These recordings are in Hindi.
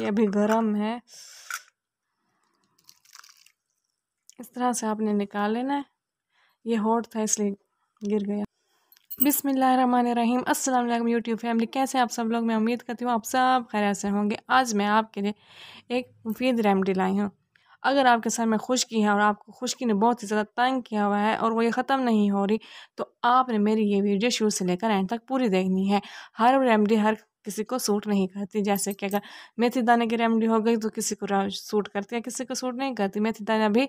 ये अभी गर्म है इस तरह से आपने निकाल लेना है ये हॉट था इसलिए गिर गया बिसमीम अस्सलाम यूट्यूब फैमिली कैसे आप सब लोग मैं उम्मीद करती हूँ आप सब खैर से होंगे आज मैं आपके लिए एक मुफीद रेमडी लाई हूँ अगर आपके सर में खुश्की है और आपको खुश्की ने बहुत ही ज़्यादा तंग किया हुआ है और वो ये ख़त्म नहीं हो रही तो आपने मेरी ये वीडियो शुरू से लेकर एंड तक पूरी देखनी है हर रेमडी हर किसी को सूट नहीं करती जैसे कि अगर मेथी दाने की रेमडी हो गई तो किसी को सूट करती है किसी को सूट नहीं करती मेथी दाना भी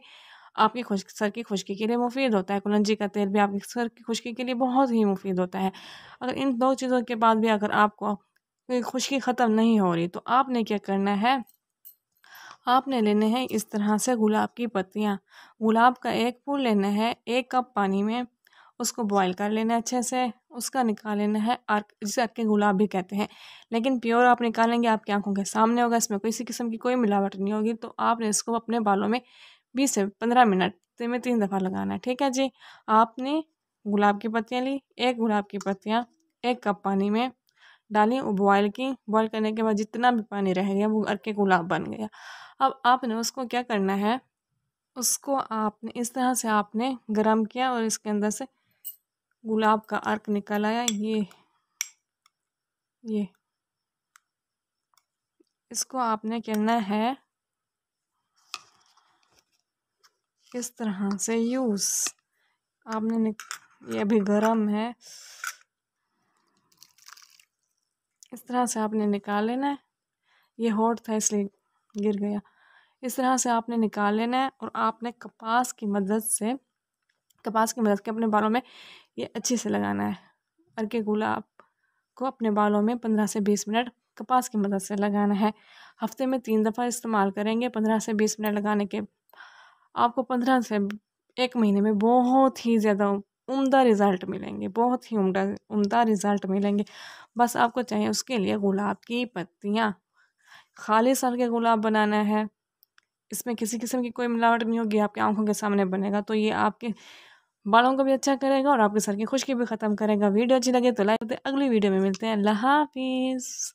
आपकी खुश सर की खुशकी के लिए मुफीद होता है कुलंजी का तेल भी आपके सर की खुशकी के लिए बहुत ही मुफीद होता है अगर इन दो चीज़ों के बाद भी अगर आपको खुशकी ख़त्म नहीं हो रही तो आपने क्या करना है आपने लेने हैं इस तरह से गुलाब की पत्तियाँ गुलाब का एक फूल लेना है एक कप पानी में उसको बॉईल कर लेना अच्छे से उसका निकाल लेना है अर्क जिसे अर्क के गुलाब भी कहते हैं लेकिन प्योर आप निकालेंगे आपकी आंखों के सामने होगा इसमें किसी किस्म की कोई मिलावट नहीं होगी तो आपने इसको अपने बालों में बीस से पंद्रह मिनट में तीन दफ़ा लगाना है ठीक है जी आपने गुलाब की पत्तियाँ ली एक गुलाब की पत्तियाँ एक कप पानी में डाली बॉयल की बॉयल करने के बाद जितना भी पानी रह गया वो के गुलाब बन गया अब आपने उसको क्या करना है उसको आपने इस तरह से आपने गर्म किया और इसके अंदर से गुलाब का अर्क निकल आया ये ये इसको आपने करना है इस तरह से यूज़ आपने ये अभी गर्म है इस तरह से आपने निकाल लेना है ये हॉट था इसलिए गिर गया इस तरह से आपने निकाल लेना है और आपने कपास की मदद से कपास की मदद के अपने बालों में ये अच्छे से लगाना है के गुलाब को अपने बालों में पंद्रह से बीस मिनट कपास की मदद से लगाना है हफ्ते में तीन दफ़ा इस्तेमाल करेंगे पंद्रह से बीस मिनट लगाने के आपको पंद्रह से एक महीने में बहुत ही ज़्यादा उम्दा रिज़ल्ट मिलेंगे बहुत ही उम्दा उम्दा रिज़ल्ट मिलेंगे बस आपको चाहिए उसके लिए गुलाब की पत्तियाँ खालिश हल्के गुलाब बनाना है इसमें किसी किस्म की कोई मिलावट नहीं होगी आपके आंखों के सामने बनेगा तो ये आपके बालों को भी अच्छा करेगा और आपके सर की खुशकी भी ख़त्म करेगा वीडियो अच्छी लगे तो लाइक अगली वीडियो में मिलते हैं अल्लाह हाफिज़